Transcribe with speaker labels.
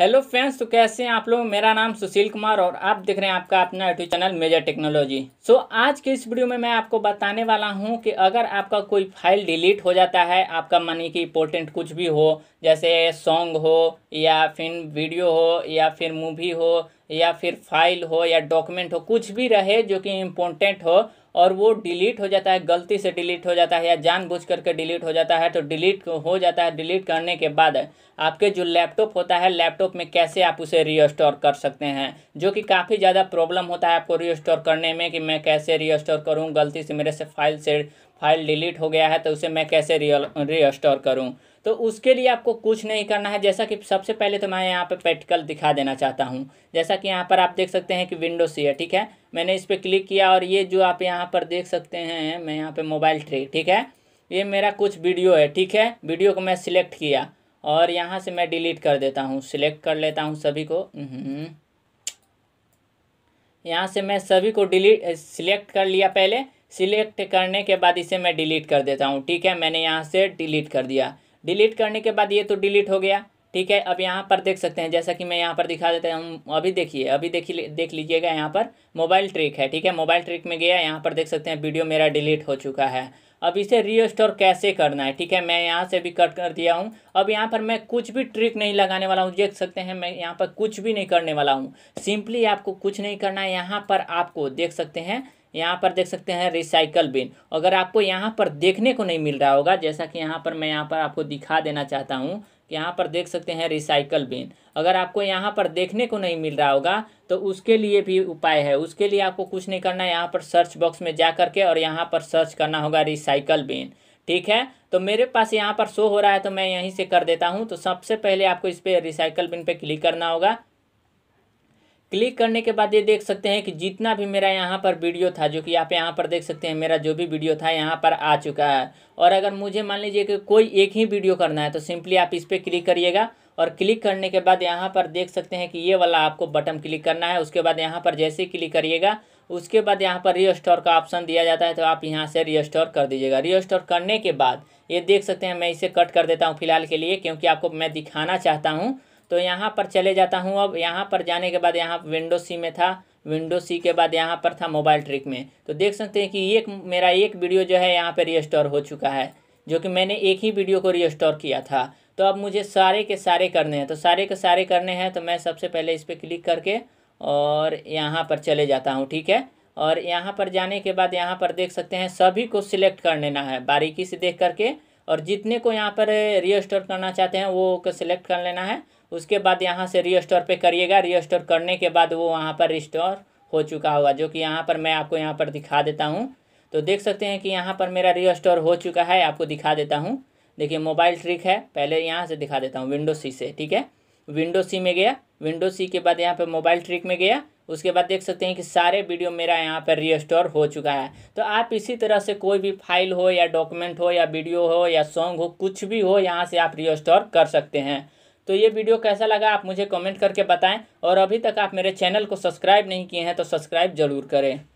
Speaker 1: Hello friends तो कैसे हैं आप लोग मेरा नाम सुशील कुमार और आप देख रहे हैं आपका अपना YouTube channel major technology so so, आज के इस वीडियो में मैं आपको बताने वाला हूं कि अगर आपका कोई फाइल डिलीट हो जाता है आपका मनी की इंपॉर्टेंट कुछ भी हो जैसे सॉन्ग हो या फिर वीडियो हो या फिर मूवी हो या फिर फाइल हो या डॉक्यूमेंट हो कुछ भी रहे जो कि इम्पोर्टेंट हो और वो डिलीट हो जाता है गलती से डिलीट हो जाता है या जानबूझ करके डिलीट हो जाता है तो डिलीट हो जाता है डिलीट करने के बाद आपके जो लैपटॉप होता है लैपटॉप में कैसे आप उसे रीस्टोर कर सकते हैं जो कि काफ़ी ज़्यादा प्रॉब्लम होता है आपको रीस्टोर करने में कि मैं कैसे रीस्टोर करूँ गलती से मेरे से फाइल से फाइल डिलीट हो गया है तो उसे मैं कैसे रियल रीस्टोर करूँ तो उसके लिए आपको कुछ नहीं करना है जैसा कि सबसे पहले तो मैं यहाँ पर प्रैक्टिकल दिखा देना चाहता हूँ जैसा कि यहाँ पर आप देख सकते हैं कि विंडो सी है ठीक है मैंने इस पर क्लिक किया और ये जो आप यहाँ पर देख सकते हैं मैं यहाँ पर मोबाइल ट्रे ठीक है ये मेरा कुछ वीडियो है ठीक है वीडियो को मैं सिलेक्ट किया और यहाँ से मैं डिलीट कर देता हूँ सिलेक्ट कर लेता हूँ सभी को हम्म। यहाँ से मैं सभी को डिलीट सिलेक्ट कर लिया पहले सिलेक्ट करने के बाद इसे मैं डिलीट कर देता हूँ ठीक है मैंने यहाँ से डिलीट कर दिया डिलीट करने के बाद ये तो डिलीट हो गया ठीक है अब यहाँ पर देख सकते हैं जैसा कि मैं यहाँ पर दिखा देता हूँ अभी देखिए अभी देखिए देख लीजिएगा यहाँ पर मोबाइल ट्रिक है ठीक है मोबाइल ट्रिक में गया यहाँ पर देख सकते हैं वीडियो मेरा डिलीट हो चुका है अब इसे रीस्टोर कैसे करना है ठीक है मैं यहाँ से भी कट कर दिया हूँ अब यहाँ पर मैं कुछ भी ट्रिक नहीं लगाने वाला हूँ देख सकते हैं मैं यहाँ पर कुछ भी नहीं करने वाला हूँ सिंपली आपको कुछ नहीं करना है यहाँ पर आपको देख सकते हैं यहाँ पर देख सकते हैं रिसाइकल बिन अगर आपको यहाँ पर देखने को नहीं मिल रहा होगा जैसा कि यहाँ पर मैं यहाँ पर आपको दिखा देना चाहता हूँ यहाँ पर देख सकते हैं रिसाइकल बिन अगर आपको यहाँ पर देखने को नहीं मिल रहा होगा तो उसके लिए भी उपाय है उसके लिए आपको कुछ नहीं करना है यहाँ पर सर्च बॉक्स में जा करके और यहाँ पर सर्च करना होगा रिसाइकल बिन ठीक है तो मेरे पास यहाँ पर शो हो रहा है तो मैं यहीं से कर देता हूँ तो सबसे पहले आपको इस पर रिसाइकल बिन पर क्लिक करना होगा क्लिक करने के बाद ये देख सकते हैं कि जितना भी मेरा यहाँ पर वीडियो था जो कि आप यहाँ पर देख सकते हैं मेरा जो भी वीडियो था यहाँ पर आ चुका है और अगर मुझे मान लीजिए कि कोई एक ही वीडियो करना है तो सिंपली आप इस पर क्लिक करिएगा और क्लिक करने के बाद यहाँ पर देख सकते हैं कि ये वाला आपको बटन क्लिक करना है उसके बाद यहाँ पर जैसे ही क्लिक करिएगा उसके बाद यहाँ पर रीस्टोर का ऑप्शन दिया जाता है तो आप यहाँ से रीस्टोर कर दीजिएगा रीस्टोर करने के बाद ये देख सकते हैं मैं इसे कट कर देता हूँ फिलहाल के लिए क्योंकि आपको मैं दिखाना चाहता हूँ तो यहाँ पर चले जाता हूँ अब यहाँ पर जाने के बाद यहाँ विंडो सी में था विंडो सी के बाद यहाँ पर था मोबाइल ट्रिक में तो देख सकते हैं कि एक मेरा एक वीडियो जो है यहाँ पर रिस्टोर हो चुका है जो कि मैंने एक ही वीडियो को रिस्टोर किया था तो अब मुझे सारे के सारे करने हैं तो सारे के सारे करने हैं तो मैं सबसे पहले इस पर क्लिक करके और यहाँ पर चले जाता हूँ ठीक है और यहाँ पर जाने के बाद यहाँ पर देख सकते हैं सभी को सिलेक्ट कर लेना है बारीकी से देख करके और जितने को यहाँ पर रिस्टोर करना चाहते हैं वो सिलेक्ट कर लेना है उसके बाद यहाँ से रिस्टोर पे करिएगा रिस्टोर करने के बाद वो वहाँ पर रिस्टोर हो चुका होगा जो कि यहाँ पर मैं आपको यहाँ पर दिखा देता हूँ तो देख सकते हैं कि यहाँ पर मेरा रीस्टोर हो चुका है आपको दिखा देता हूँ देखिए मोबाइल ट्रिक है पहले यहाँ से दिखा देता हूँ विंडो सी से ठीक है विंडो सी में गया विंडो सी के बाद यहाँ पर मोबाइल ट्रिक में गया उसके बाद देख सकते हैं कि सारे वीडियो मेरा यहाँ पर रीस्टोर हो चुका है तो आप इसी तरह से कोई भी फाइल हो या डॉक्यूमेंट हो या वीडियो हो या सॉन्ग हो कुछ भी हो यहाँ से आप रिस्टोर कर सकते हैं तो ये वीडियो कैसा लगा आप मुझे कमेंट करके बताएं और अभी तक आप मेरे चैनल को सब्सक्राइब नहीं किए हैं तो सब्सक्राइब जरूर करें